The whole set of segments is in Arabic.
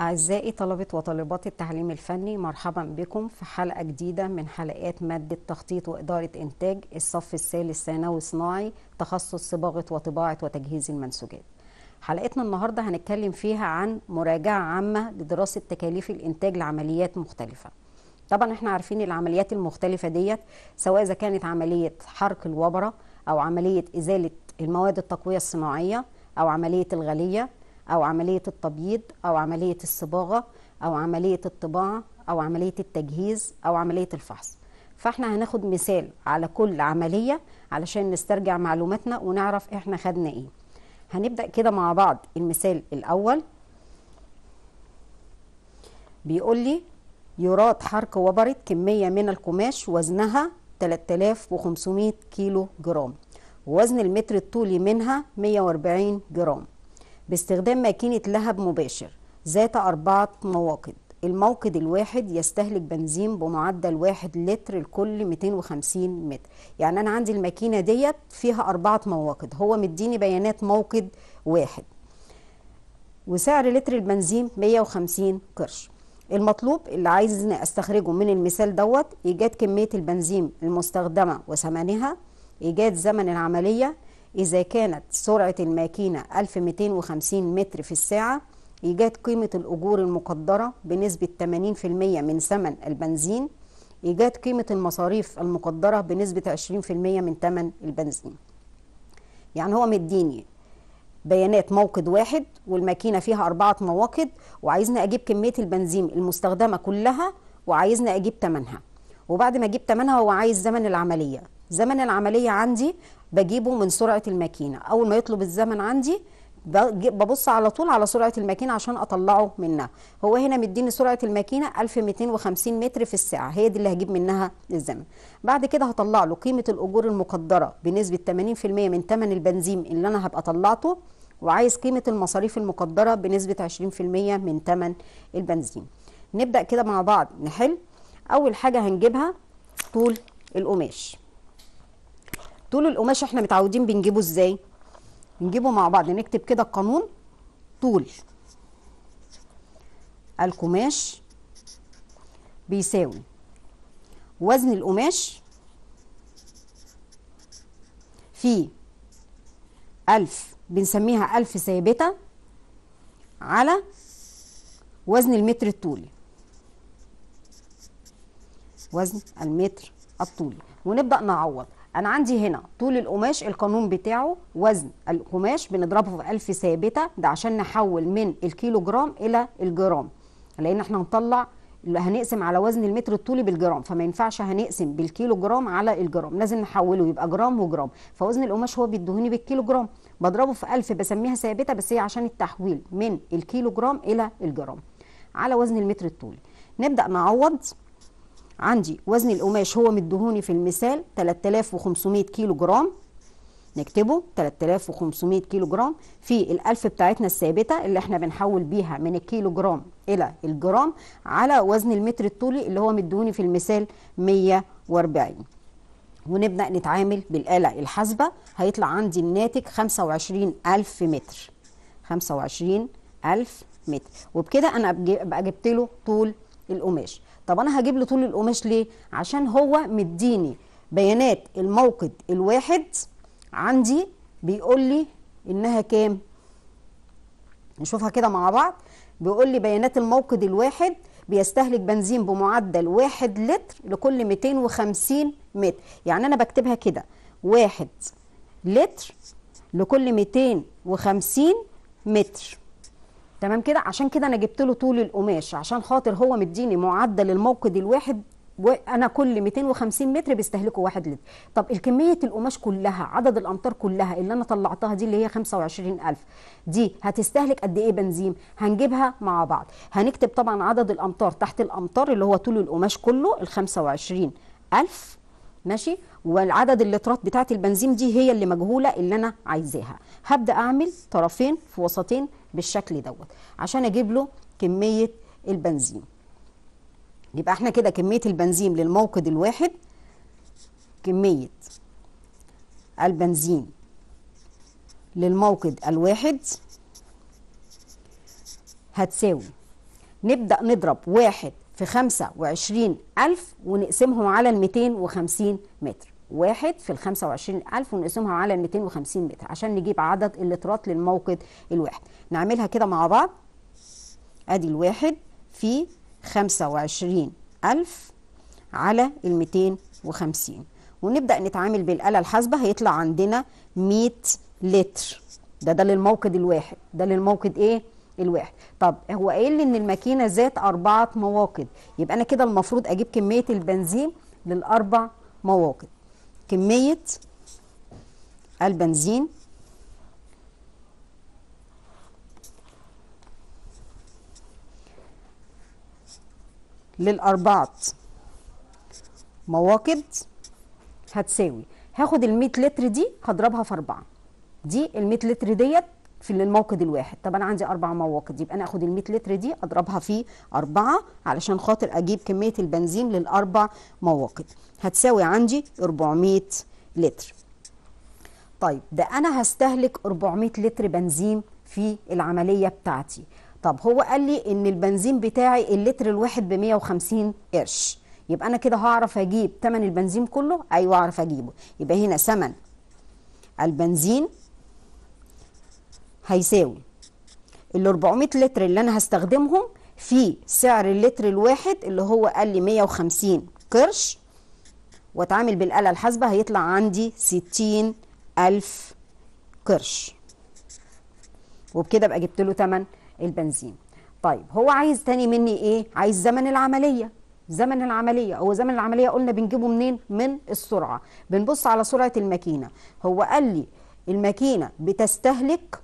أعزائي طلبة وطالبات التعليم الفني مرحبا بكم في حلقة جديدة من حلقات مادة تخطيط وإدارة إنتاج الصف الثالث ثانوي صناعي تخصص صباغة وطباعة وتجهيز المنسوجات حلقتنا النهاردة هنتكلم فيها عن مراجعة عامة لدراسة تكاليف الإنتاج لعمليات مختلفة طبعا احنا عارفين العمليات المختلفة ديت سواء إذا كانت عملية حرق الوبرة أو عملية إزالة المواد التقوية الصناعية أو عملية الغلية أو عملية التبييض أو عملية الصباغة أو عملية الطباعة أو عملية التجهيز أو عملية الفحص فاحنا هناخد مثال على كل عملية علشان نسترجع معلوماتنا ونعرف احنا خدنا ايه هنبدأ كده مع بعض المثال الأول بيقول لي يراد حرق وبرة كمية من القماش وزنها 3500 كيلو جرام ووزن المتر الطولي منها 140 جرام باستخدام ماكينة لهب مباشر ذات أربعة مواقد الموقد الواحد يستهلك بنزين بمعدل واحد لتر لكل 250 متر يعني أنا عندي الماكينة ديت فيها أربعة مواقد هو مديني بيانات موقد واحد وسعر لتر البنزين 150 قرش المطلوب اللي عايزني استخرجه من المثال دوت ايجاد كميه البنزين المستخدمه وثمنها ايجاد زمن العمليه إذا كانت سرعة الماكينة 1250 متر في الساعة إيجاد قيمة الأجور المقدرة بنسبة 80% من ثمن البنزين إيجاد قيمة المصاريف المقدرة بنسبة 20% من ثمن البنزين يعني هو مديني بيانات موقد واحد والماكينة فيها أربعة مواقد وعايزني أجيب كمية البنزين المستخدمة كلها وعايزني أجيب ثمنها وبعد ما أجيب ثمنها هو عايز زمن العملية زمن العملية عندي بجيبه من سرعة الماكينة أول ما يطلب الزمن عندي ببص على طول على سرعة الماكينة عشان أطلعه منها هو هنا مديني سرعة الماكينة 1250 متر في الساعة هي دي اللي هجيب منها الزمن بعد كده هطلع له قيمة الأجور المقدرة بنسبة 80% من ثمن البنزين اللي أنا هبقى طلعته وعايز قيمة المصاريف المقدرة بنسبة 20% من ثمن البنزين نبدأ كده مع بعض نحل أول حاجة هنجيبها طول القماش طول القماش احنا متعودين بنجيبه ازاي بنجيبه مع بعض نكتب كده القانون طول القماش بيساوي وزن القماش في ألف بنسميها ألف ثابتة على وزن المتر الطولي وزن المتر الطولي ونبدأ نعوض انا عندي هنا طول القماش القانون بتاعه وزن القماش بنضربه في 1000 ثابته ده عشان نحول من الكيلو جرام الى الجرام لان احنا هنطلع هنقسم على وزن المتر الطولي بالجرام فما ينفعش هنقسم بالكيلو جرام على الجرام لازم نحوله يبقى جرام وجرام فوزن القماش هو بيدهوني بالكيلو جرام بضربه في 1000 بسميها ثابته بس هي عشان التحويل من الكيلو جرام الى الجرام على وزن المتر الطولي نبدا نعوض عندي وزن القماش هو مدهوني في المثال 3500 كيلو جرام نكتبه 3500 كيلو جرام في الألف بتاعتنا الثابتة اللي احنا بنحول بيها من الكيلو جرام إلى الجرام على وزن المتر الطولي اللي هو مدهوني في المثال 140 ونبدأ نتعامل بالآلة الحاسبة هيطلع عندي الناتج 25000 متر 25000 متر وبكده أنا بقى جبت له طول القماش طب انا هجيب له طول القماش ليه عشان هو مديني بيانات الموقد الواحد عندي بيقول لي انها كام نشوفها كده مع بعض بيقول لي بيانات الموقد الواحد بيستهلك بنزين بمعدل 1 لتر لكل 250 متر يعني انا بكتبها كده 1 لتر لكل 250 متر تمام كده عشان كده انا جبت له طول القماش عشان خاطر هو مديني معدل الموقد الواحد وانا كل 250 متر بيستهلكوا واحد لتر طب الكميه القماش كلها عدد الامتار كلها اللي انا طلعتها دي اللي هي 25000 دي هتستهلك قد ايه بنزين هنجيبها مع بعض هنكتب طبعا عدد الامتار تحت الامتار اللي هو طول القماش كله ال 25000 ماشي والعدد اللترات بتاعه البنزين دي هي اللي مجهوله اللي انا عايزاها هبدا اعمل طرفين في وسطين بالشكل دوت عشان اجيب له كميه البنزين يبقى احنا كده كميه البنزين للموقد الواحد كميه البنزين للموقد الواحد هتساوي نبدأ نضرب واحد في خمسة وعشرين ألف ونقسمهم على الميتين وخمسين متر واحد في ال 25000 ونقسمها على ال 250 متر عشان نجيب عدد اللترات للموقد الواحد نعملها كده مع بعض ادي الواحد في 25000 على ال 250 ونبدا نتعامل بالاله الحاسبه هيطلع عندنا 100 لتر ده ده للموقد الواحد ده للموقد ايه الواحد طب هو قايل لي ان الماكينه ذات اربعه مواقد يبقى انا كده المفروض اجيب كميه البنزين للاربع مواقد كمية البنزين للأربعة مواقد هتساوي هاخد المية لتر دي هضربها في أربعة دي المية لتر ديت في الموقد الواحد طب انا عندي اربع مواقد يبقى انا اخد ال 100 لتر دي اضربها في اربعه علشان خاطر اجيب كميه البنزين للاربع مواقد هتساوي عندي 400 لتر طيب ده انا هستهلك 400 لتر بنزين في العمليه بتاعتي طب هو قال لي ان البنزين بتاعي اللتر الواحد ب 150 قرش يبقى انا كده هعرف اجيب ثمن البنزين كله ايوه اعرف اجيبه يبقى هنا ثمن البنزين هيساوي ال 400 لتر اللي انا هستخدمهم في سعر اللتر الواحد اللي هو قال لي 150 قرش واتعامل بالآلة الحاسبة هيطلع عندي 60 ألف قرش وبكده بقى جبت له تمن البنزين طيب هو عايز تاني مني ايه عايز زمن العملية زمن العملية هو زمن العملية قلنا بنجيبه منين من السرعة بنبص على سرعة الماكينة هو قال لي الماكينة بتستهلك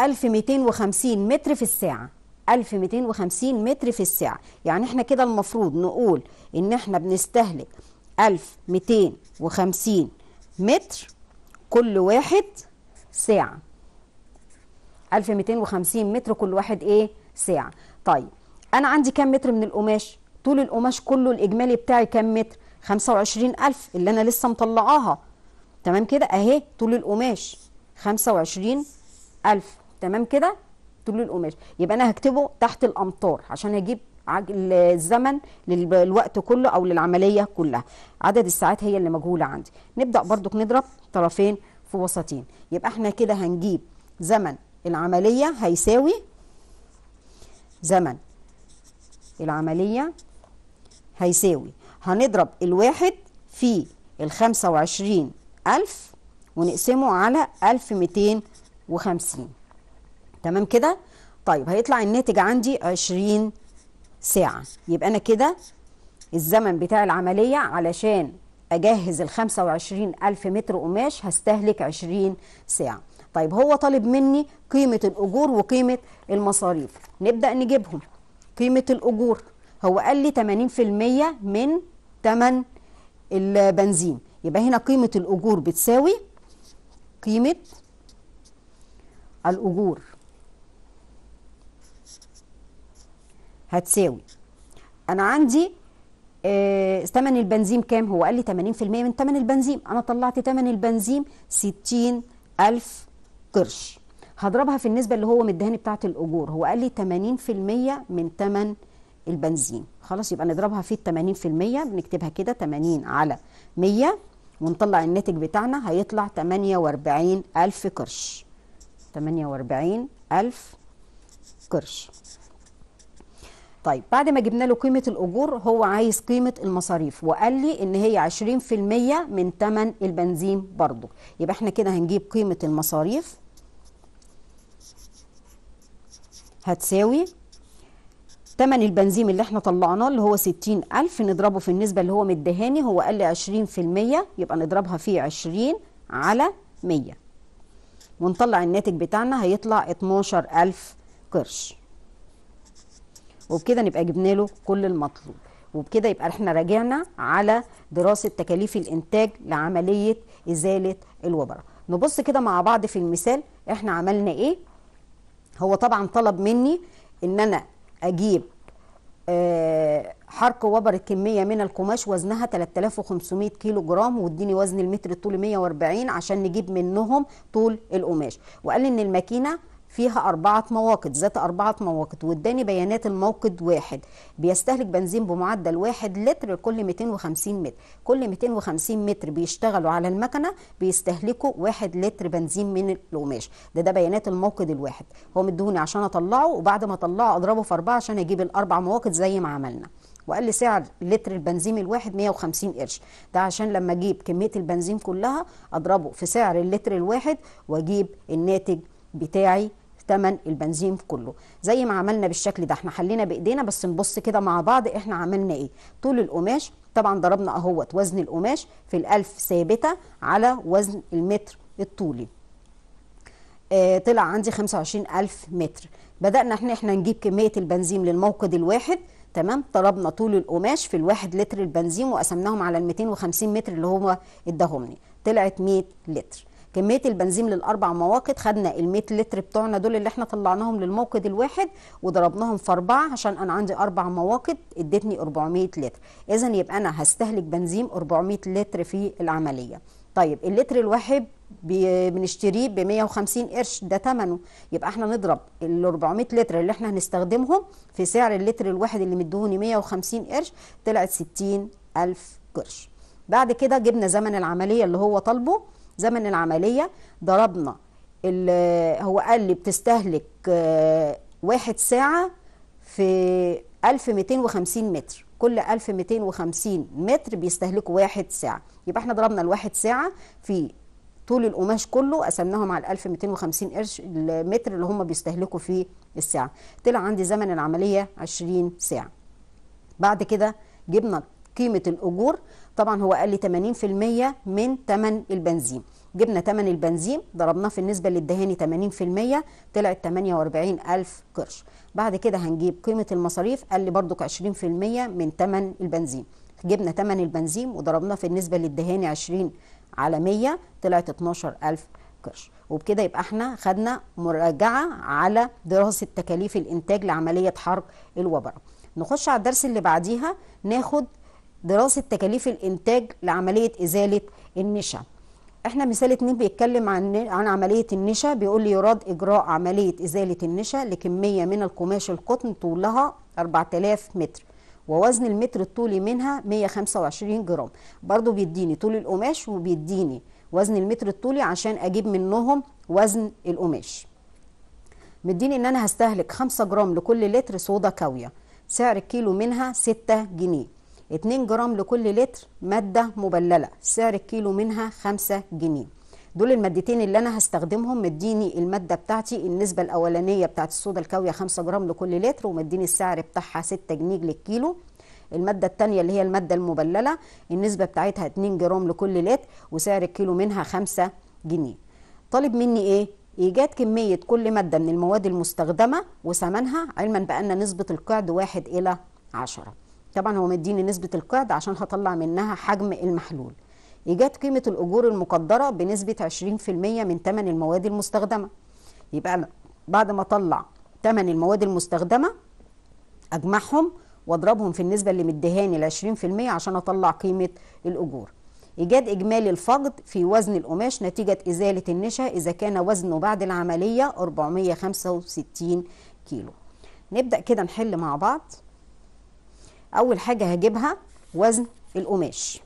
1250 متر في الساعة 1250 متر في الساعة يعني احنا كده المفروض نقول ان احنا بنستهلك 1250 متر كل واحد ساعة 1250 متر كل واحد ايه ساعة طيب انا عندي كام متر من القماش طول القماش كله الاجمالي بتاعي كام متر 25000 اللي انا لسه مطلعاها تمام كده اهي طول القماش 25000 تمام كده طول القماش يبقى انا هكتبه تحت الامتار عشان هجيب الزمن للوقت كله او للعمليه كلها عدد الساعات هي اللي مجهوله عندي نبدا برضو نضرب طرفين في وسطين يبقى احنا كده هنجيب زمن العمليه هيساوي زمن العمليه هيساوي هنضرب الواحد في الخمسة وعشرين ألف ونقسمه على ألف ميتين وخمسين تمام كده طيب هيطلع الناتج عندي 20 ساعة يبقى أنا كده الزمن بتاع العملية علشان أجهز ال 25 ألف متر قماش هستهلك 20 ساعة طيب هو طالب مني قيمة الأجور وقيمة المصاريف نبدأ نجيبهم قيمة الأجور هو قال لي 80% من تمن البنزين يبقى هنا قيمة الأجور بتساوي قيمة الأجور هتساوي انا عندي آه ثمن البنزين كام هو قال لي 80% من ثمن البنزين انا طلعت ثمن البنزين 60 الف قرش هضربها في النسبة اللي هو مدهاني بتاعة الأجور هو قال لي 80% من ثمن البنزين خلاص يبقى نضربها في ال 80% بنكتبها كده 80 على 100 ونطلع الناتج بتاعنا هيطلع 48 ألف قرش 48 ألف قرش طيب بعد ما جبنا له قيمه الاجور هو عايز قيمه المصاريف وقال لي ان هي عشرين في المية من تمن البنزين برضو يبقى احنا كده هنجيب قيمه المصاريف هتساوي تمن البنزين اللي احنا طلعناه اللي هو ستين ألف نضربه في النسبه اللي هو مدهاني هو قال لي عشرين في المية يبقى نضربها في عشرين على مية ونطلع الناتج بتاعنا هيطلع اتناشر ألف قرش وبكده نبقى جبنا له كل المطلوب وبكده يبقى احنا راجعنا على دراسه تكاليف الانتاج لعمليه ازاله الوبره نبص كده مع بعض في المثال احنا عملنا ايه هو طبعا طلب مني ان انا اجيب آه، حرق وبر كمية من القماش وزنها 3500 كيلو جرام واديني وزن المتر الطول 140 عشان نجيب منهم طول القماش وقال ان الماكينة فيها أربعة مواقد ذات أربعة مواقد واداني بيانات الموقد واحد بيستهلك بنزين بمعدل واحد لتر كل 250 متر كل 250 متر بيشتغلوا على المكنة بيستهلكوا واحد لتر بنزين من القماش ده ده بيانات الموقد الواحد هو مدهوني عشان أطلعه وبعد ما أطلعه أضربه في أربعة عشان أجيب الأربع مواقد زي ما عملنا وقال لي سعر لتر البنزين الواحد 150 قرش ده عشان لما اجيب كميه البنزين كلها اضربه في سعر اللتر الواحد واجيب الناتج بتاعي تمن البنزين كله زي ما عملنا بالشكل ده احنا حلينا بايدينا بس نبص كده مع بعض احنا عملنا ايه طول القماش طبعا ضربنا اهوت وزن القماش في الالف ثابته على وزن المتر الطولي اه طلع عندي 25000 متر بدأنا احنا احنا نجيب كمية البنزين للموقد الواحد تمام ضربنا طول القماش في الواحد لتر البنزين وقسمناهم على ال 250 متر اللي هو اداهم طلعت 100 لتر كميه البنزين للاربع مواقد خدنا ال 100 لتر بتوعنا دول اللي احنا طلعناهم للموقد الواحد وضربناهم في اربعه عشان انا عندي اربع مواقد ادتني 400 لتر اذا يبقى انا هستهلك بنزين 400 لتر في العمليه طيب اللتر الواحد بنشتريه ب 150 قرش ده ثمنه يبقى احنا نضرب ال 400 لتر اللي احنا هنستخدمهم في سعر اللتر الواحد اللي مدوني 150 قرش طلعت 60000 قرش بعد كده جبنا زمن العمليه اللي هو طالبه زمن العملية ضربنا آه، هو قال لي بتستهلك آه، واحد ساعة في 1250 متر كل 1250 متر بيستهلكوا واحد ساعة يبقى احنا ضربنا الواحد ساعة في طول القماش كله قسمناهم على 1250 قرش المتر اللي هم بيستهلكوا فيه الساعة طلع عندي زمن العملية 20 ساعة بعد كده جبنا قيمة الأجور طبعا هو قال لي 80% من ثمن البنزين جبنا ثمن البنزين ضربناه في النسبة للدهاني 80% طلعت 48 ألف قرش بعد كده هنجيب قيمة المصاريف قال لي برضك 20% من ثمن البنزين جبنا ثمن البنزين وضربناه في النسبة للدهاني 20 على 100 طلعت 12 ألف قرش وبكده يبقى احنا خدنا مراجعة على دراسة تكاليف الإنتاج لعملية حرق الوبرة نخش على الدرس اللي بعديها ناخد دراسة تكاليف الإنتاج لعملية إزالة النشا احنا مثال اتنين بيتكلم عن عن عمليه النشا بيقول لي يراد اجراء عمليه ازاله النشا لكميه من القماش القطن طولها 4000 متر ووزن المتر الطولي منها 125 جرام برضو بيديني طول القماش وبيديني وزن المتر الطولي عشان اجيب منهم وزن القماش مديني ان انا هستهلك 5 جرام لكل لتر صودا كاويه سعر الكيلو منها 6 جنيه 2 جرام لكل لتر مادة مبللة سعر الكيلو منها 5 جنيه دول المادتين اللي انا هستخدمهم مديني الماده بتاعتي النسبه الاولانيه بتاعت الصودا الكاويه 5 جرام لكل لتر ومديني السعر بتاعها 6 جنيه للكيلو المادة التانية اللي هي المادة المبللة النسبة بتاعتها 2 جرام لكل لتر وسعر الكيلو منها 5 جنيه طالب مني ايه؟ إيجاد كمية كل مادة من المواد المستخدمة وثمنها علما بأن نسبة القعد 1 إلى 10 طبعا هو مديني نسبة القعد عشان هطلع منها حجم المحلول إيجاد قيمة الأجور المقدرة بنسبة 20% من ثمن المواد المستخدمة يبقى بعد ما أطلع ثمن المواد المستخدمة أجمعهم وأضربهم في النسبة اللي مديهاني ال 20% عشان أطلع قيمة الأجور إيجاد إجمالي الفقد في وزن القماش نتيجة إزالة النشا إذا كان وزنه بعد العملية 465 كيلو نبدأ كده نحل مع بعض اول حاجه هجيبها وزن القماش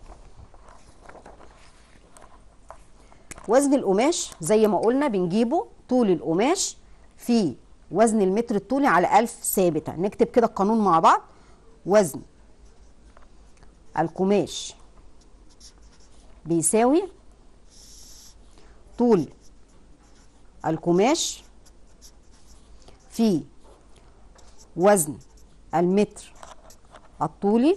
وزن القماش زي ما قلنا بنجيبه طول القماش في وزن المتر الطولي على ألف ثابتة نكتب كده القانون مع بعض وزن القماش بيساوي طول القماش في وزن المتر الطولي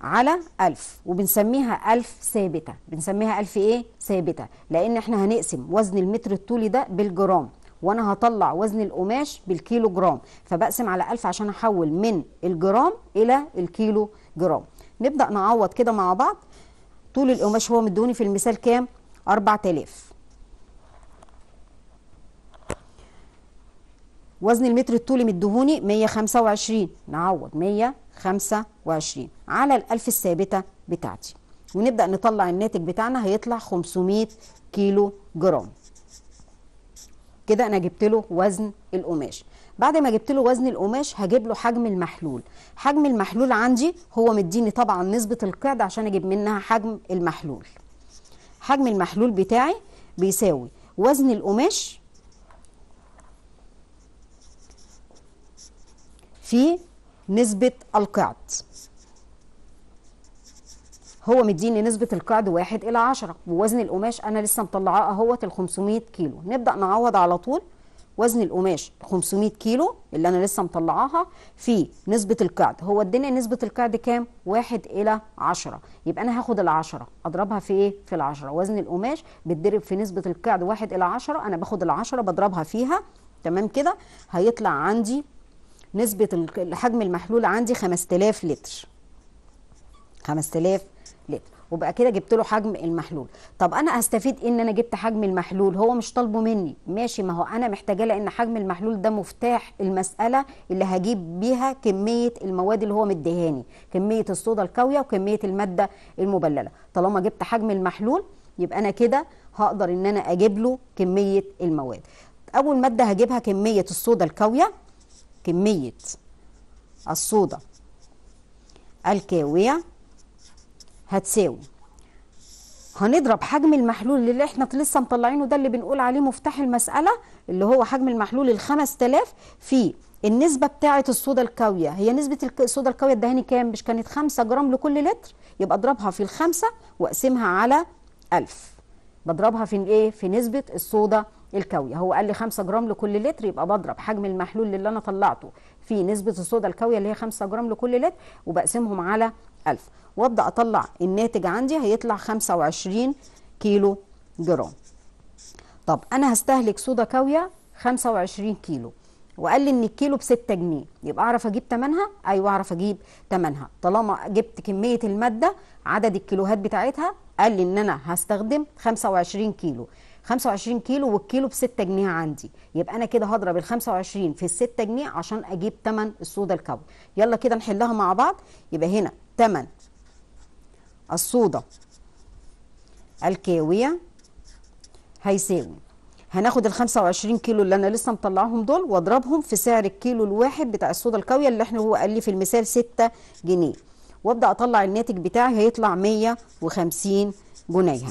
على ألف وبنسميها ألف ثابتة بنسميها ألف إيه ثابتة لأن إحنا هنقسم وزن المتر الطولي ده بالجرام وأنا هطلع وزن القماش بالكيلو جرام فبقسم على ألف عشان أحول من الجرام إلى الكيلو جرام نبدأ نعوض كده مع بعض طول القماش هو مدوني في المثال كام 4000 وزن المتر الطولي من الدهوني 125 نعوض 125 على الألف الثابتة بتاعتي ونبدأ نطلع الناتج بتاعنا هيطلع 500 كيلو جرام كده أنا جبت له وزن القماش بعد ما جبت له وزن القماش هجيب له حجم المحلول حجم المحلول عندي هو مديني طبعا نسبة القعد عشان أجيب منها حجم المحلول حجم المحلول بتاعي بيساوي وزن القماش في نسبة القعد هو مديني نسبة القعد واحد إلى عشرة ووزن القماش أنا لسه مطلعاه أهوت ال 500 كيلو نبدأ نعوض على طول وزن القماش 500 كيلو اللي أنا لسه مطلعاها في نسبة القعد هو اديني نسبة القعد كام؟ واحد إلى عشرة يبقى أنا هاخد العشرة أضربها في إيه؟ في العشرة وزن القماش بتضرب في نسبة القعد واحد إلى عشرة أنا باخد العشرة بضربها فيها تمام كده هيطلع عندي نسبة حجم المحلول عندي 5000 لتر 5000 لتر وبقى كده جبت له حجم المحلول طب انا هستفيد ان انا جبت حجم المحلول هو مش طالبه مني ماشي ما هو انا محتاجه لان حجم المحلول ده مفتاح المساله اللي هجيب بيها كميه المواد اللي هو مديهاني كميه الصودا الكاويه وكميه الماده المبلله طالما جبت حجم المحلول يبقى انا كده هقدر ان انا اجيب له كميه المواد اول ماده هجيبها كميه الصودا الكاويه كمية الصودا الكاوية هتساوي هنضرب حجم المحلول اللي احنا لسه مطلعينه ده اللي بنقول عليه مفتاح المسألة اللي هو حجم المحلول الخمس تلاف في النسبة بتاعة الصودا الكاوية هي نسبة الصودا الكاوية ادهاني كام مش كانت خمسة جرام لكل لتر يبقى اضربها في الخمسة واقسمها على 1000 بضربها في ايه في نسبة الصودا الكاويه هو قال لي 5 جرام لكل لتر يبقى بضرب حجم المحلول اللي انا طلعته في نسبه الصودا الكاويه اللي هي 5 جرام لكل لتر وبقسمهم على 1000 وابدا اطلع الناتج عندي هيطلع 25 كيلو جرام طب انا هستهلك صودا كاويه 25 كيلو وقال لي ان الكيلو ب 6 جنيه يبقى اعرف اجيب ثمنها ايوه اعرف اجيب ثمنها طالما جبت كميه الماده عدد الكيلوهات بتاعتها قال لي ان انا هستخدم 25 كيلو 25 كيلو والكيلو ب 6 جنيه عندي يبقى انا كده هضرب ال 25 في ال 6 جنيه عشان اجيب ثمن الصودا الكوي يلا كده نحلها مع بعض يبقى هنا ثمن الصودا الكاويه هيساوي هناخد ال 25 كيلو اللي انا لسه مطلعهم دول واضربهم في سعر الكيلو الواحد بتاع الصودا الكاويه اللي احنا هو قال لي في المثال 6 جنيه وابدا اطلع الناتج بتاعي هيطلع 150 جنيه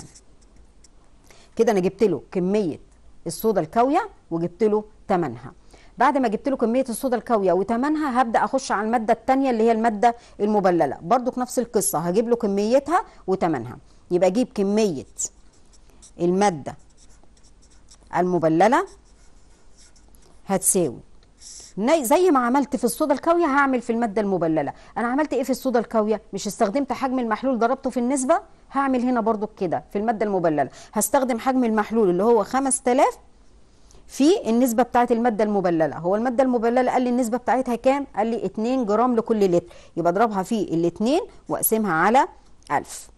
كده انا جبت له كميه الصودا الكاويه وجبت له ثمنها بعد ما جبت له كميه الصودا الكاويه وثمنها هبدا اخش على الماده الثانيه اللي هي الماده المبلله برضو نفس القصه هجيب له كميتها وثمنها يبقى اجيب كميه الماده المبلله هتساوي زي ما عملت في الصودا الكاويه هعمل في الماده المبلله انا عملت ايه في الصودا الكاويه مش استخدمت حجم المحلول ضربته في النسبه هعمل هنا برضو كده في الماده المبلله هستخدم حجم المحلول اللي هو 5000 في النسبة بتاعت المادة المبللة هو المادة المبللة قال لي النسبة بتاعتها كام قال لي 2 جرام لكل لتر يبقى اضربها في الاتنين واقسمها على 1000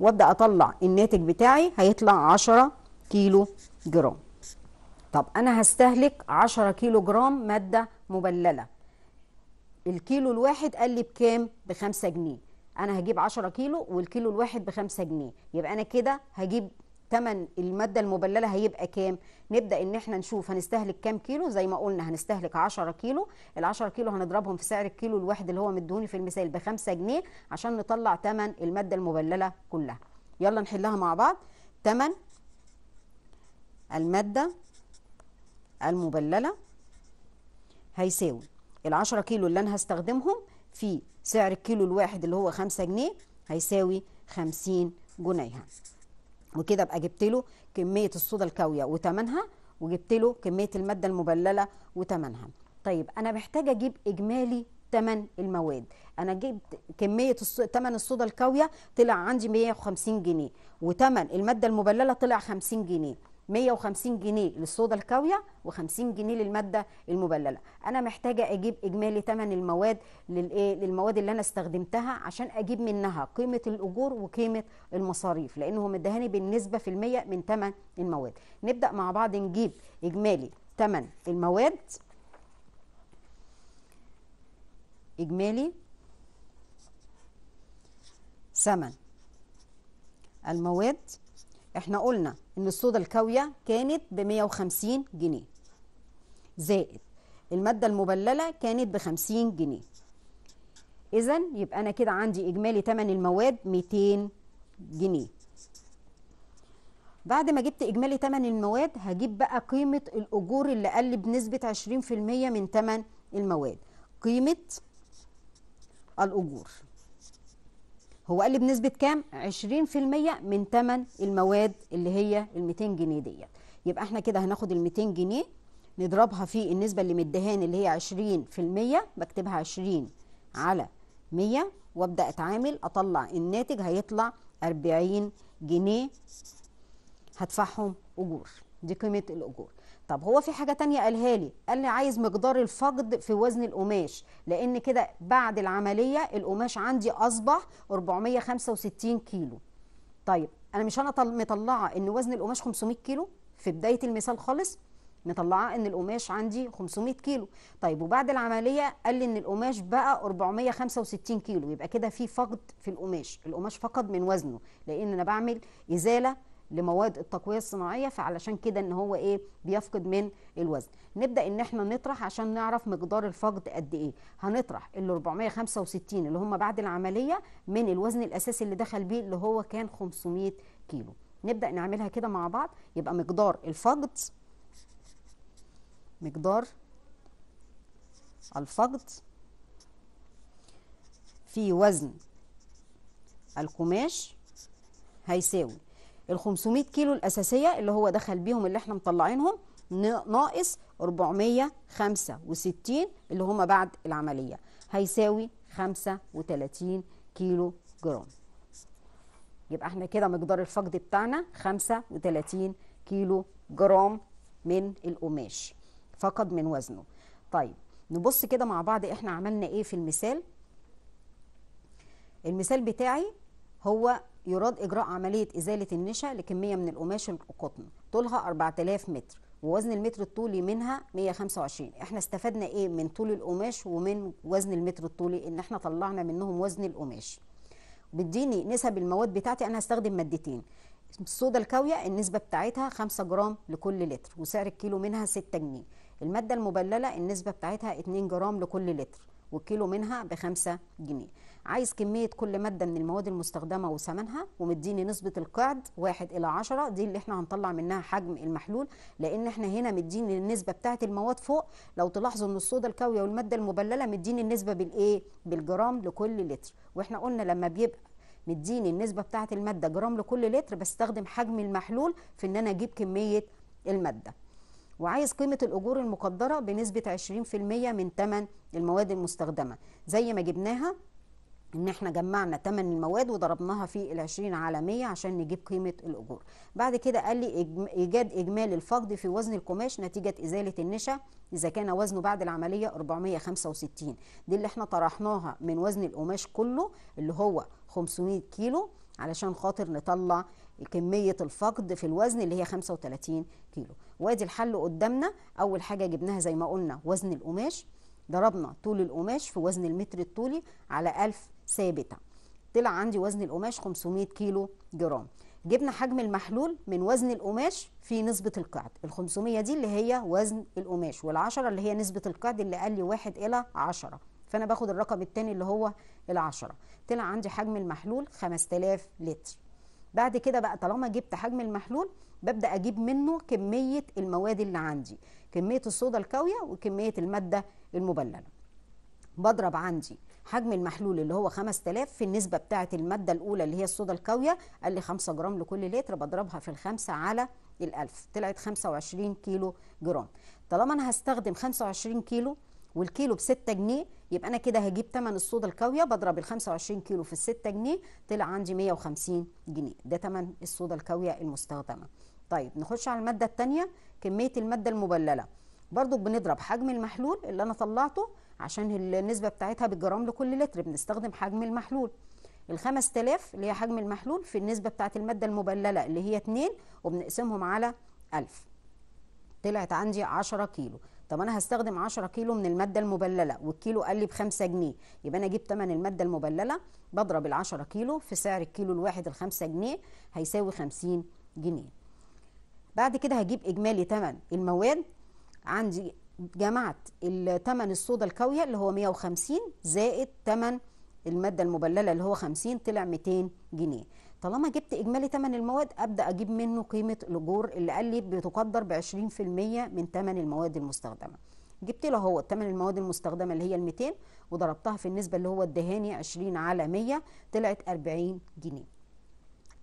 وابدأ اطلع الناتج بتاعي هيطلع 10 كيلو جرام طب أنا هستهلك 10 كيلو جرام مادة مبللة الكيلو الواحد قال لي بكام؟ بخمسة جنيه أنا هجيب 10 كيلو والكيلو الواحد بخمسة جنيه يبقى أنا كده هجيب تمن المادة المبللة هيبقى كام نبدأ ان احنا نشوف هنستهلك كام كيلو زي ما قلنا هنستهلك 10 كيلو ال10 كيلو هنضربهم في سعر الكيلو الواحد اللي هو مدهوني في المثال ب 5 جنيه عشان نطلع تمن المادة المبللة كلها يلا نحلها مع بعض تمن المادة المبللة هيساوي العشرة كيلو اللي أنا هستخدمهم في سعر الكيلو الواحد اللي هو خمسة جنيه هيساوي خمسين جنيه وكده ابقى جبت له كمية الصودا الكاوية وتمنها وجبت له كمية المادة المبللة وتمنها طيب أنا محتاجة أجيب إجمالي تمن المواد انا جبت كميه تمن الصودا الكاويه طلع عندي 150 جنيه وتمن الماده المبلله طلع 50 جنيه 150 جنيه للصودا الكاويه و50 جنيه للماده المبلله انا محتاجه اجيب اجمالي ثمن المواد للايه للمواد اللي انا استخدمتها عشان اجيب منها قيمه الاجور وقيمه المصاريف لانه مدهاني بالنسبه في المية من ثمن المواد نبدا مع بعض نجيب اجمالي ثمن المواد اجمالي ثمن المواد احنا قلنا ان الصودا الكاويه كانت ب 150 جنيه زائد الماده المبلله كانت ب 50 جنيه اذا يبقى انا كده عندي اجمالي ثمن المواد 200 جنيه بعد ما جبت اجمالي ثمن المواد هجيب بقى قيمه الاجور اللي قل بنسبه 20% من ثمن المواد قيمه الاجور هو قال لي بنسبه كام 20% من ثمن المواد اللي هي ال 200 جنيه ديت يبقى احنا كده هناخد ال 200 جنيه نضربها في النسبه اللي مدهان اللي هي 20% بكتبها 20 على 100 وابدا اتعامل اطلع الناتج هيطلع 40 جنيه هدفعهم اجور دي قيمه الاجور طب هو في حاجه تانية قالها لي قال لي عايز مقدار الفقد في وزن القماش لان كده بعد العمليه القماش عندي اصبح 465 كيلو طيب انا مش انا مطلعه ان وزن القماش 500 كيلو في بدايه المثال خالص مطلعه ان القماش عندي 500 كيلو طيب وبعد العمليه قال لي ان القماش بقى 465 كيلو يبقى كده في فقد في القماش القماش فقد من وزنه لان انا بعمل ازاله لمواد التقويه الصناعيه فعلشان كده ان هو ايه بيفقد من الوزن نبدا ان احنا نطرح عشان نعرف مقدار الفقد قد ايه هنطرح ال 465 اللي هم بعد العمليه من الوزن الاساسي اللي دخل بيه اللي هو كان 500 كيلو نبدا نعملها كده مع بعض يبقى مقدار الفقد مقدار الفقد في وزن القماش هيساوي ال 500 كيلو الاساسيه اللي هو دخل بيهم اللي احنا مطلعينهم ناقص 465 اللي هم بعد العمليه هيساوي 35 كيلو جرام يبقى احنا كده مقدار الفقد بتاعنا 35 كيلو جرام من القماش فقد من وزنه طيب نبص كده مع بعض احنا عملنا ايه في المثال المثال بتاعي هو يراد إجراء عملية إزالة النشا لكمية من القماش القطن طولها 4000 متر ووزن المتر الطولي منها 125 احنا استفدنا ايه من طول القماش ومن وزن المتر الطولي ان احنا طلعنا منهم وزن القماش بديني نسب المواد بتاعتي انا هستخدم مادتين الصودا الكاويه النسبه بتاعتها 5 جرام لكل لتر وسعر الكيلو منها 6 جنيه الماده المبلله النسبه بتاعتها 2 جرام لكل لتر والكيلو منها ب 5 جنيه عايز كمية كل مادة من المواد المستخدمة وثمنها ومديني نسبة القعد واحد إلى عشرة دي اللي احنا هنطلع منها حجم المحلول لأن احنا هنا مديني النسبة بتاعة المواد فوق لو تلاحظوا إن الصودا الكاوية والمادة المبللة مديني النسبة بالإيه؟ بالجرام لكل لتر واحنا قلنا لما بيبقى مديني النسبة بتاعة المادة جرام لكل لتر بستخدم حجم المحلول في إن أنا أجيب كمية المادة وعايز قيمة الأجور المقدرة بنسبة 20% من ثمن المواد المستخدمة زي ما جبناها ان احنا جمعنا تمن المواد وضربناها في 20 على 100 عشان نجيب قيمة الاجور بعد كده قال لي ايجاد اجمالي الفقد في وزن القماش نتيجة ازالة النشا اذا كان وزنه بعد العملية 465 دي اللي احنا طرحناها من وزن القماش كله اللي هو 500 كيلو علشان خاطر نطلع كمية الفقد في الوزن اللي هي 35 كيلو وادي الحل قدامنا اول حاجة جبناها زي ما قلنا وزن القماش ضربنا طول القماش في وزن المتر الطولي على 1000 ثابته طلع عندي وزن القماش 500 كيلو جرام جبنا حجم المحلول من وزن القماش في نسبة القعد ال 500 دي اللي هي وزن القماش وال10 اللي هي نسبة القعد اللي قال لي 1 إلى 10 فأنا باخد الرقم الثاني اللي هو ال10 طلع عندي حجم المحلول 5000 لتر بعد كده بقى طالما جبت حجم المحلول ببدأ أجيب منه كمية المواد اللي عندي كمية الصودا الكاوية وكمية المادة المبللة بضرب عندي حجم المحلول اللي هو 5000 في النسبه بتاعه الماده الاولى اللي هي الصودا الكاويه قال لي 5 جرام لكل لتر بضربها في الخمسه على ال ال1000 طلعت 25 كيلو جرام طالما انا هستخدم 25 كيلو والكيلو ب 6 جنيه يبقى انا كده هجيب ثمن الصودا الكاويه بضرب ال 25 كيلو في ال 6 جنيه طلع عندي 150 جنيه ده ثمن الصودا الكاويه المستخدمه طيب نخش على الماده الثانيه كميه الماده المبلله برضو بنضرب حجم المحلول اللي انا طلعته عشان النسبة بتاعتها بالجرام لكل لتر بنستخدم حجم المحلول ال 5000 اللي هي حجم المحلول في النسبة بتاعت المادة المبللة اللي هي 2 وبنقسمهم على 1000 طلعت عندي 10 كيلو طب انا هستخدم 10 كيلو من المادة المبللة والكيلو قال لي ب 5 جنيه يبقى انا اجيب ثمن المادة المبللة بضرب ال 10 كيلو في سعر الكيلو الواحد ال 5 جنيه هيساوي 50 جنيه بعد كده هجيب اجمالي ثمن المواد عندي جمعت الثمن الصودا الكاويه اللي هو 150 زائد ثمن الماده المبلله اللي هو 50 طلع 200 جنيه طالما جبت اجمالي ثمن المواد ابدا اجيب منه قيمه الاجور اللي قال لي بتقدر ب 20% من ثمن المواد المستخدمه جبت له هو ثمن المواد المستخدمه اللي هي ال 200 وضربتها في النسبه اللي هو الدهاني 20 على 100 طلعت 40 جنيه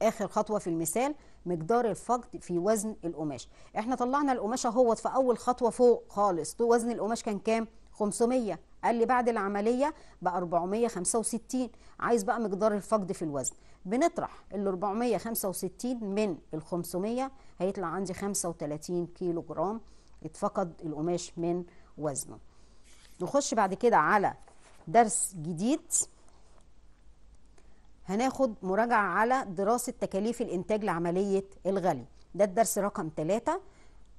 اخر خطوه في المثال مقدار الفقد في وزن القماش احنا طلعنا القماش اهوت في اول خطوه فوق خالص وزن القماش كان كام 500 قال لي بعد العمليه بقى 465 عايز بقى مقدار الفقد في الوزن بنطرح ال 465 من ال 500 هيطلع عندي 35 كيلو جرام اتفقد القماش من وزنه نخش بعد كده على درس جديد هناخد مراجعة على دراسة تكاليف الإنتاج لعملية الغلي ده الدرس رقم 3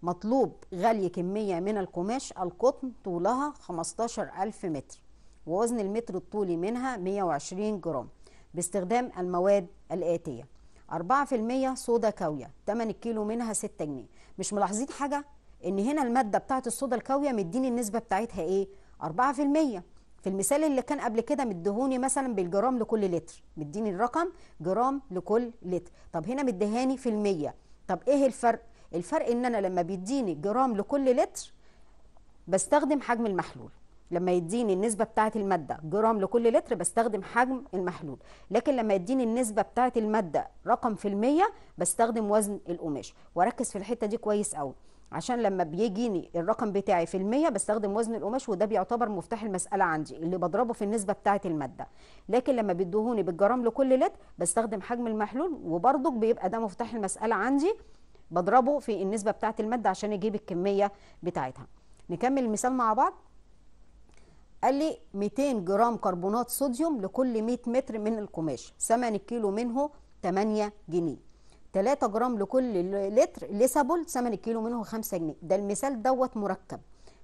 مطلوب غلي كمية من القماش القطن طولها 15000 متر ووزن المتر الطولي منها 120 جرام باستخدام المواد الآتية 4% صودا كاوية 8 كيلو منها 6 جنيه مش ملاحظين حاجة ان هنا المادة بتاعت الصودا الكاوية مديني النسبة بتاعتها ايه 4% في المثال اللي كان قبل كده مديهوني مثلا بالجرام لكل لتر مديني الرقم جرام لكل لتر طب هنا مديهاني في المية طب ايه الفرق الفرق ان انا لما بيديني جرام لكل لتر بستخدم حجم المحلول لما يديني النسبة بتاعة المادة جرام لكل لتر بستخدم حجم المحلول لكن لما يديني النسبة بتاعة المادة رقم في المية بستخدم وزن القماش وركز في الحتة دي كويس قوي عشان لما بيجيني الرقم بتاعي في المية بستخدم وزن القماش وده بيعتبر مفتاح المسألة عندي اللي بضربه في النسبة بتاعة المادة لكن لما بيدوهوني بالجرام لكل لتر بستخدم حجم المحلول وبرضك بيبقى ده مفتاح المسألة عندي بضربه في النسبة بتاعة المادة عشان يجيب الكمية بتاعتها نكمل المثال مع بعض قال لي 200 جرام كربونات صوديوم لكل 100 متر من القماش ثمن الكيلو منه 8 جنيه 3 جرام لكل لتر لسبل ثمن الكيلو منه 5 جنيه ده المثال دوت مركب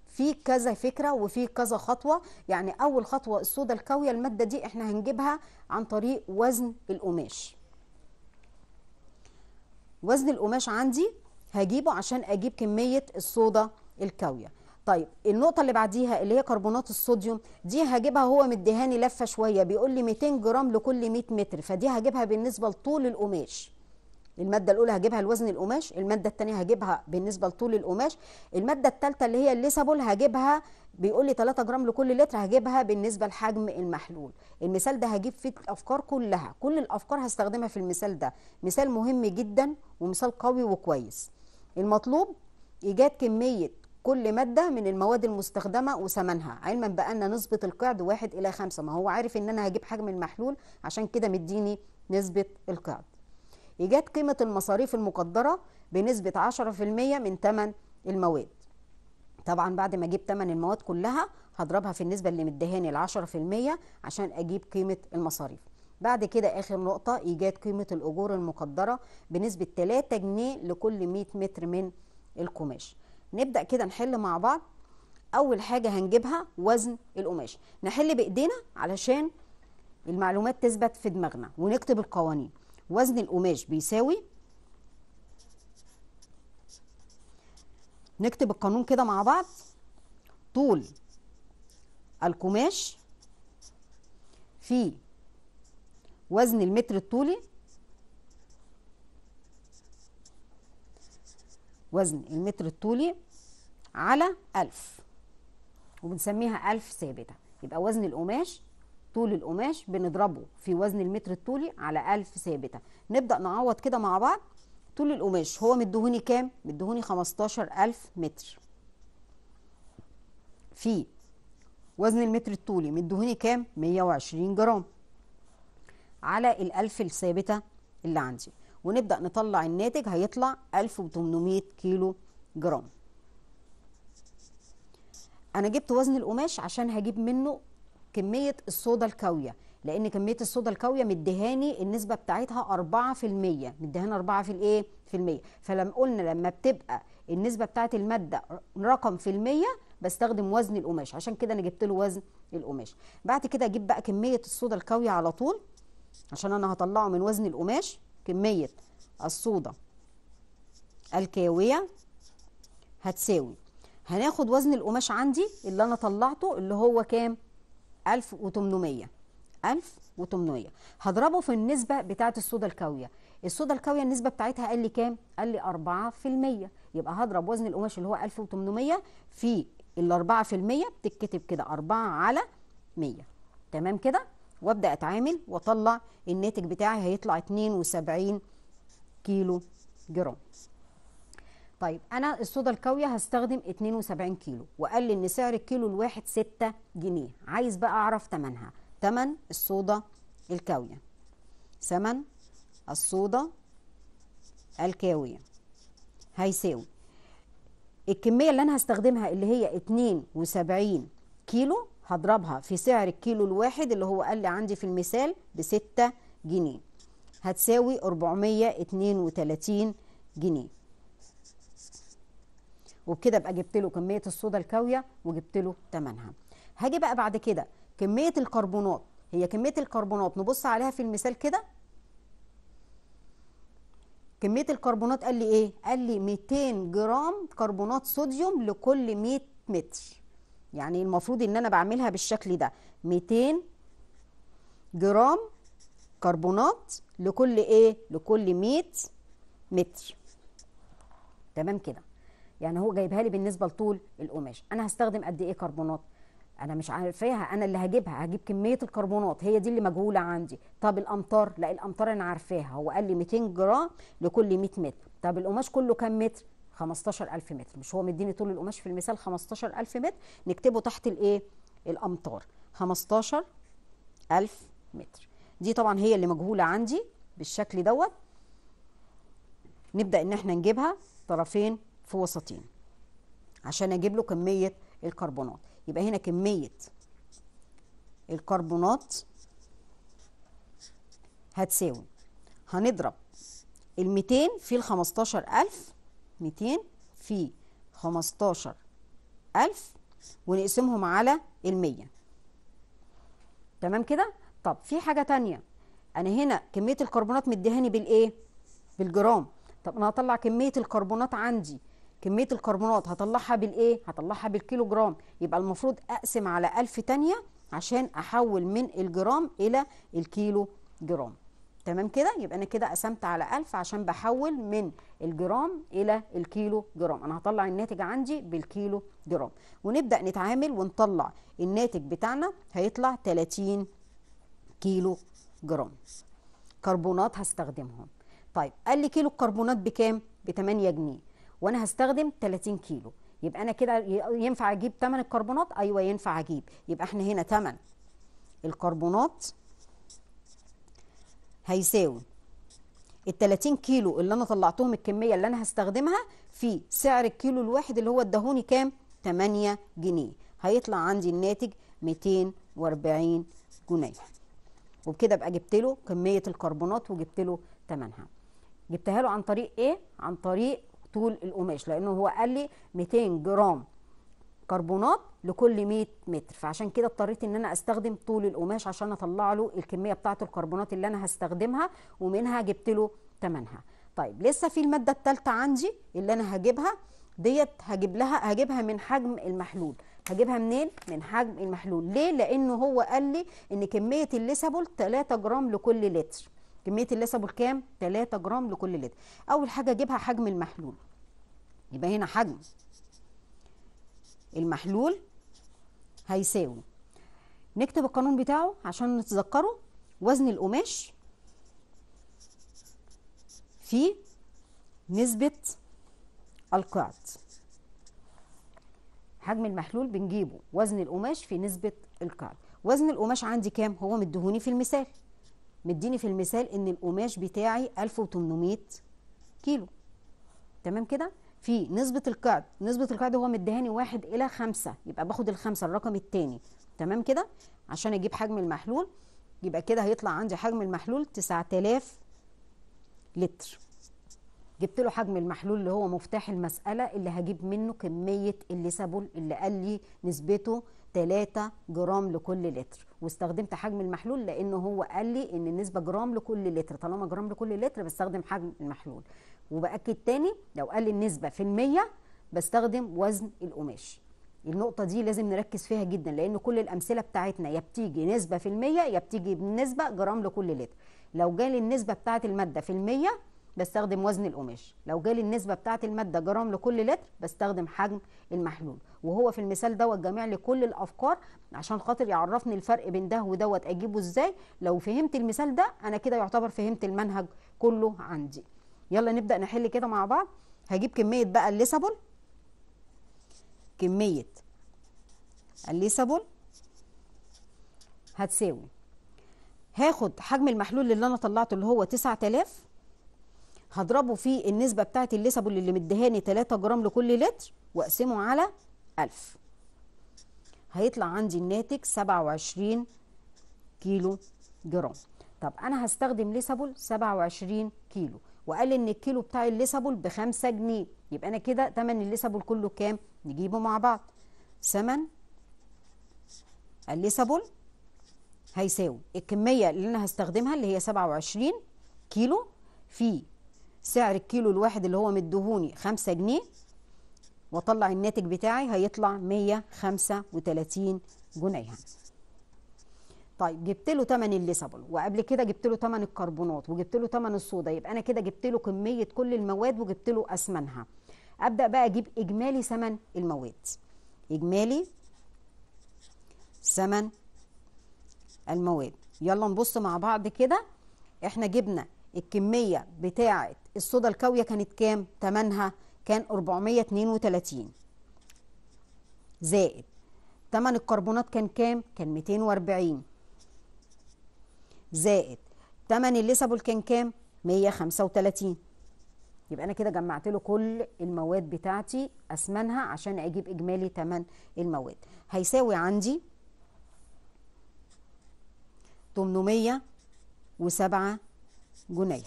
في كذا فكره وفي كذا خطوه يعني اول خطوه الصودا الكاويه الماده دي احنا هنجيبها عن طريق وزن القماش وزن القماش عندي هجيبه عشان اجيب كميه الصودا الكاويه طيب النقطه اللي بعديها اللي هي كربونات الصوديوم دي هجيبها هو مديهاني لفه شويه بيقول لي 200 جرام لكل 100 متر فدي هجيبها بالنسبه لطول القماش المادة الأولى هجيبها لوزن القماش المادة الثانية هجيبها بالنسبة لطول القماش المادة الثالثة اللي هي الليسابول هجيبها بيقول لي 3 جرام لكل لتر هجيبها بالنسبة لحجم المحلول المثال ده هجيب فيه الأفكار كلها كل الأفكار هستخدمها في المثال ده مثال مهم جدا ومثال قوي وكويس المطلوب إيجاد كمية كل مادة من المواد المستخدمة وثمنها علما بأن نسبة القعد واحد إلى خمسة ما هو عارف إن أنا هجيب حجم المحلول عشان كده مديني نسبة القعد إيجاد قيمة المصاريف المقدرة بنسبة 10% من ثمن المواد طبعا بعد ما اجيب ثمن المواد كلها هضربها في النسبة اللي مدهاني ال 10% عشان اجيب قيمة المصاريف بعد كده اخر نقطة ايجاد قيمة الاجور المقدرة بنسبة 3 جنيه لكل 100 متر من القماش نبدأ كده نحل مع بعض اول حاجة هنجيبها وزن القماش نحل بايدينا علشان المعلومات تثبت في دماغنا ونكتب القوانين وزن القماش بيساوي نكتب القانون كده مع بعض طول القماش في وزن المتر الطولي وزن المتر الطولي على ألف وبنسميها ألف ثابتة يبقى وزن القماش طول القماش بنضربه في وزن المتر الطولي على ألف ثابتة نبدأ نعوض كده مع بعض طول القماش هو مدهوني كام؟ مدهوني 15000 متر في وزن المتر الطولي مدهوني كام؟ 120 جرام على الألف الثابتة اللي عندي ونبدأ نطلع الناتج هيطلع 1800 كيلو جرام أنا جبت وزن القماش عشان هجيب منه كميه الصودا الكاويه لان كميه الصودا الكاويه مديهاني النسبه بتاعتها 4% مديهاني 4 في الايه في المية فلما قلنا لما بتبقى النسبه بتاعت الماده رقم في المية بستخدم وزن القماش عشان كده انا جبت له وزن القماش بعد كده اجيب بقى كميه الصودا الكاويه على طول عشان انا هطلعه من وزن القماش كميه الصودا الكاويه هتساوي هناخد وزن القماش عندي اللي انا طلعته اللي هو كام 1800 1800 هضربه في النسبة بتاعة الصودا الكاوية الصودا الكاوية النسبة بتاعتها قال لي كام؟ قال لي 4% يبقى هضرب وزن القماش اللي هو 1800 في ال 4% بتتكتب كده 4 على 100 تمام كده؟ وابدأ اتعامل واطلع الناتج بتاعي هيطلع 72 كيلو جرام طيب انا الصودا الكاويه هستخدم 72 كيلو وقال لي ان سعر الكيلو الواحد 6 جنيه عايز بقى اعرف ثمنها ثمن الصودا الكاويه ثمن الصودا الكاويه هيساوي الكميه اللي انا هستخدمها اللي هي 72 كيلو هضربها في سعر الكيلو الواحد اللي هو قال لي عندي في المثال ب 6 جنيه هتساوي 432 جنيه وبكده ابقى جبت له كميه الصودا الكاويه وجبت له ثمنها هاجي بقى بعد كده كميه الكربونات هي كميه الكربونات نبص عليها في المثال كده كميه الكربونات قال لي ايه قال لي 200 جرام كربونات صوديوم لكل 100 متر يعني المفروض ان انا بعملها بالشكل ده 200 جرام كربونات لكل ايه لكل 100 متر تمام كده يعني هو جايبها لي بالنسبه لطول القماش انا هستخدم قد ايه كربونات انا مش عارفاها انا اللي هجيبها هجيب كميه الكربونات هي دي اللي مجهوله عندي طب الامتار لا الامتار انا عارفاها هو قال لي 200 جرام لكل 100 متر طب القماش كله كام متر 15000 متر مش هو مديني طول القماش في المثال 15000 متر نكتبه تحت الايه الامتار 15000 متر دي طبعا هي اللي مجهوله عندي بالشكل دوت نبدا ان احنا نجيبها طرفين في وسطين عشان اجيب له كميه الكربونات يبقى هنا كميه الكربونات هتساوي هنضرب ال 200 في ال 15000 200 في 15000 ونقسمهم على ال 100 تمام كده طب في حاجه ثانيه انا هنا كميه الكربونات مديهاني بالايه بالجرام طب انا هطلع كميه الكربونات عندي كميه الكربونات هطلعها بالايه هطلعها بالكيلو جرام يبقى المفروض اقسم على 1000 تانية عشان احول من الجرام الى الكيلو جرام تمام كده يبقى انا كده قسمت على 1000 عشان بحول من الجرام الى الكيلو جرام انا هطلع الناتج عندي بالكيلو جرام ونبدا نتعامل ونطلع الناتج بتاعنا هيطلع 30 كيلو جرام كربونات هستخدمهم طيب قال لي كيلو الكربونات بكام ب 8 جنيه وانا هستخدم 30 كيلو يبقى انا كده ينفع اجيب ثمن الكربونات ايوه ينفع اجيب يبقى احنا هنا ثمن الكربونات هيساوي ال 30 كيلو اللي انا طلعتهم الكميه اللي انا هستخدمها في سعر الكيلو الواحد اللي هو الدهوني كام 8 جنيه هيطلع عندي الناتج 240 جنيه وبكده ابقى جبت له كميه الكربونات وجبت له ثمنها جبتها له عن طريق ايه عن طريق طول القماش لانه هو قال لي 200 جرام كربونات لكل 100 متر فعشان كده اضطريت ان انا استخدم طول القماش عشان اطلع له الكميه بتاعه الكربونات اللي انا هستخدمها ومنها جبت له ثمنها طيب لسه في الماده الثالثه عندي اللي انا هجيبها ديت هجيب لها هجيبها من حجم المحلول هجيبها منين من حجم المحلول ليه لانه هو قال لي ان كميه الليسابول 3 جرام لكل لتر كميه اللسبول كام 3 جرام لكل لتر اول حاجه اجيبها حجم المحلول يبقى هنا حجم المحلول هيساوي نكتب القانون بتاعه عشان نتذكره وزن القماش في نسبة القعد حجم المحلول بنجيبه وزن القماش في نسبة القعد وزن القماش عندي كام هو مدهوني في المثال مديني في المثال ان القماش بتاعي 1800 كيلو تمام كده في نسبة القعد نسبة القعد هو مدهاني واحد إلى خمسة يبقى باخد الخمسة الرقم التاني تمام كده عشان أجيب حجم المحلول يبقى كده هيطلع عندي حجم المحلول 9000 لتر جبت له حجم المحلول اللي هو مفتاح المسألة اللي هجيب منه كمية اللي الليسابول اللي قال لي نسبته 3 جرام لكل لتر واستخدمت حجم المحلول لان هو قال لي ان النسبه جرام لكل لتر طالما جرام لكل لتر بستخدم حجم المحلول وباكد تاني لو قال لي النسبه في المية بستخدم وزن القماش النقطة دي لازم نركز فيها جدا لأن كل الأمثلة بتاعتنا يا بتيجي نسبة في المية يا بتيجي بنسبة جرام لكل لتر لو جالي النسبة بتاعت المادة في المية بستخدم وزن القماش لو جالي النسبه بتاعه الماده جرام لكل لتر بستخدم حجم المحلول وهو في المثال دوت جميع لكل الافكار عشان خاطر يعرفني الفرق بين ده ودوت اجيبه ازاي لو فهمت المثال ده انا كده يعتبر فهمت المنهج كله عندي يلا نبدا نحل كده مع بعض هجيب كميه بقى الليسابول كميه الليسابول هتساوي هاخد حجم المحلول اللي انا طلعته اللي هو 9000 هضربه في النسبة بتاعة الليسابول اللي مدهاني 3 جرام لكل لتر واقسمه على 1000 هيطلع عندي الناتج 27 كيلو جرام طب انا هستخدم ليسابول 27 كيلو وقال ان الكيلو بتاع الليسابول ب 5 جنيه يبقى انا كده تمن الليسابول كله كام نجيبه مع بعض ثمن الليسابول هيساوي الكميه اللي انا هستخدمها اللي هي 27 كيلو في سعر الكيلو الواحد اللي هو مدهوني 5 جنيه واطلع الناتج بتاعي هيطلع 135 جنيه طيب جبت له ثمن الليسابون وقبل كده جبت له ثمن الكربونات وجبت له ثمن الصودا يبقى انا كده جبت له كميه كل المواد وجبت له اسمنها ابدا بقى اجيب اجمالي ثمن المواد اجمالي ثمن المواد يلا نبص مع بعض كده احنا جبنا الكميه بتاعه الصودا الكاوية كانت كام تمنها كان 432 زائد تمن الكربونات كان كام كان 240 زائد تمن الليسابول كان كام 135 يبقى انا كده جمعت له كل المواد بتاعتي اثمنها عشان اجيب اجمالي تمن المواد هيساوي عندي 807 جنيه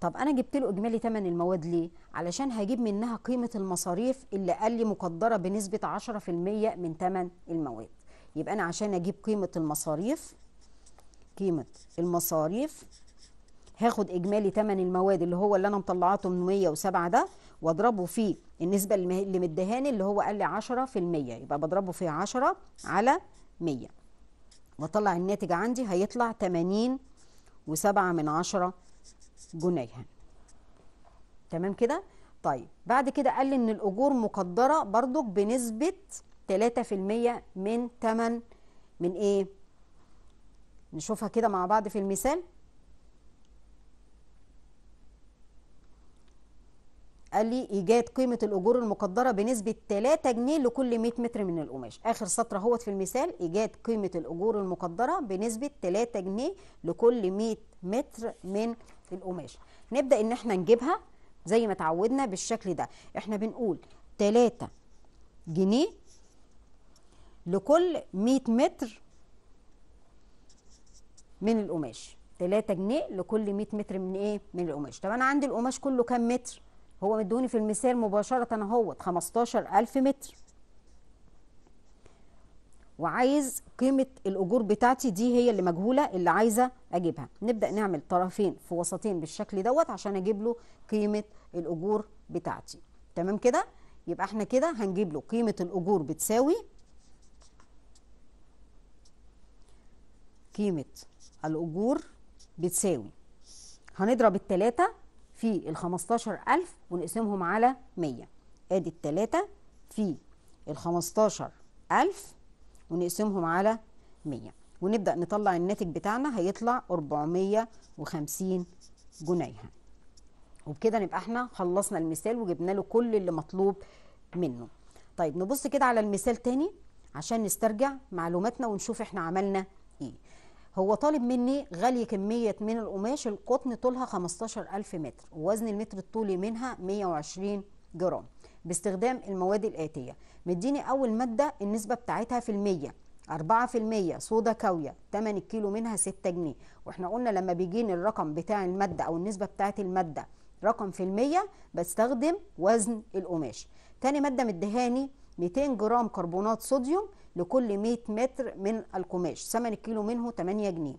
طب انا جبت له اجمالي ثمن المواد ليه علشان هجيب منها قيمه المصاريف اللي قال لي مقدره بنسبه 10% من ثمن المواد يبقى انا عشان اجيب قيمه المصاريف قيمه المصاريف هاخد اجمالي ثمن المواد اللي هو اللي انا مطلعاته من 107 ده واضربه في النسبه اللي مدهاني اللي هو قال لي 10% يبقى بضربه في 10 على 100 واطلع الناتج عندي هيطلع 80 و7 من 10 جنيها تمام كده طيب بعد كده قال لي ان الاجور مقدره برضك بنسبه 3% من ثمن من ايه نشوفها كده مع بعض في المثال قال لي ايجاد قيمه الاجور المقدره بنسبه 3 جنيه لكل 100 متر من القماش اخر سطر اهوت في المثال ايجاد قيمه الاجور المقدره بنسبه 3 جنيه لكل 100 متر من القماش نبدا ان احنا نجيبها زي ما اتعودنا بالشكل ده احنا بنقول 3 جنيه لكل 100 متر من القماش 3 جنيه لكل 100 متر من ايه من القماش طب انا عندي القماش كله كام متر هو مدوني في المثال مباشرة اهوت 15000 متر وعايز قيمة الأجور بتاعتي دي هي اللي مجهولة اللي عايزة أجيبها نبدأ نعمل طرفين في وسطين بالشكل دوت عشان أجيب له قيمة الأجور بتاعتي تمام كده يبقى احنا كده هنجيب له قيمة الأجور بتساوي قيمة الأجور بتساوي هنضرب التلاتة في ال 15000 ونقسمهم على 100 ادي التلاتة في ال 15000 ونقسمهم على 100 ونبدأ نطلع الناتج بتاعنا هيطلع 450 جنيها وبكده نبقى احنا خلصنا المثال وجبنا له كل اللي مطلوب منه طيب نبص كده على المثال تاني عشان نسترجع معلوماتنا ونشوف احنا عملنا هو طالب مني غلي كمية من القماش القطن طولها 15000 متر ووزن المتر الطولي منها 120 جرام باستخدام المواد الآتية مديني أول مادة النسبة بتاعتها في المية 4% صودا كاوية 8 الكيلو منها 6 جنيه واحنا قلنا لما بيجيني الرقم بتاع المادة أو النسبة بتاعت المادة رقم في المية بستخدم وزن القماش تاني مادة مدهاني 200 جرام كربونات صوديوم لكل 100 متر من القماش ثمن الكيلو منه 8 جنيه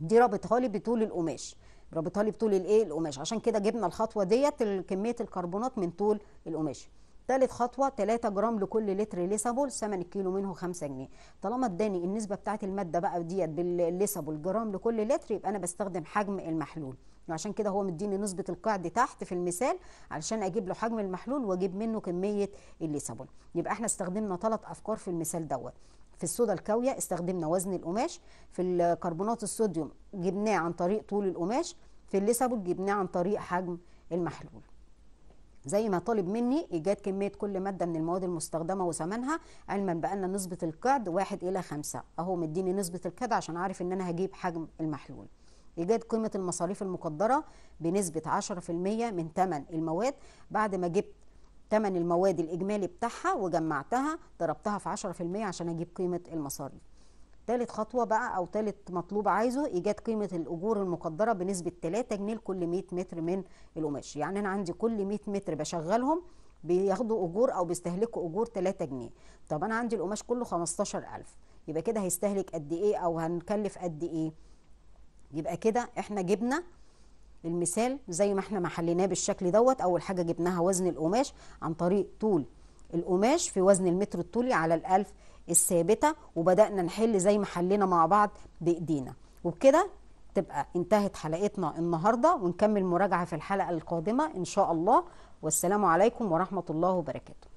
دي رابطها لي بطول القماش رابطها لي بطول الايه القماش عشان كده جبنا الخطوه ديت كميه الكربونات من طول القماش ثالث خطوة 3 جرام لكل لتر ليسابول ثمن الكيلو منه 5 جنيه طالما اداني النسبة بتاعت المادة بقى ديت بالليسابول جرام لكل لتر يبقى أنا بستخدم حجم المحلول وعشان كده هو مديني نسبة القعد تحت في المثال علشان أجيب له حجم المحلول وأجيب منه كمية الليسابول يبقى احنا استخدمنا ثلاث أفكار في المثال دوت في الصودا الكاوية استخدمنا وزن القماش في الكربونات الصوديوم جبناه عن طريق طول القماش في الليسابول جبناه عن طريق حجم المحلول زي ما طلب مني ايجاد كميه كل ماده من المواد المستخدمه وثمنها علما بان نسبه القعد واحد الى خمسة اهو مديني نسبه القعد عشان اعرف ان انا هجيب حجم المحلول ايجاد قيمه المصاريف المقدره بنسبه 10% من ثمن المواد بعد ما جبت ثمن المواد الاجمالي بتاعها وجمعتها ضربتها في 10% عشان اجيب قيمه المصاريف تالت خطوة بقى أو تالت مطلوب عايزه إيجاد قيمة الأجور المقدرة بنسبة 3 جنيه لكل 100 متر من القماش يعني أنا عندي كل 100 متر بشغلهم بياخدوا أجور أو بيستهلكوا أجور 3 جنيه طب أنا عندي القماش كله 15000 يبقى كده هيستهلك قد إيه أو هنكلف قد إيه يبقى كده إحنا جبنا المثال زي ما احنا محليناه بالشكل دوت اول حاجه جبناها وزن القماش عن طريق طول القماش في وزن المتر الطولي على الألف الثابته وبدانا نحل زي ما حلينا مع بعض بايدينا وبكده تبقى انتهت حلقتنا النهارده ونكمل مراجعه في الحلقه القادمه ان شاء الله والسلام عليكم ورحمه الله وبركاته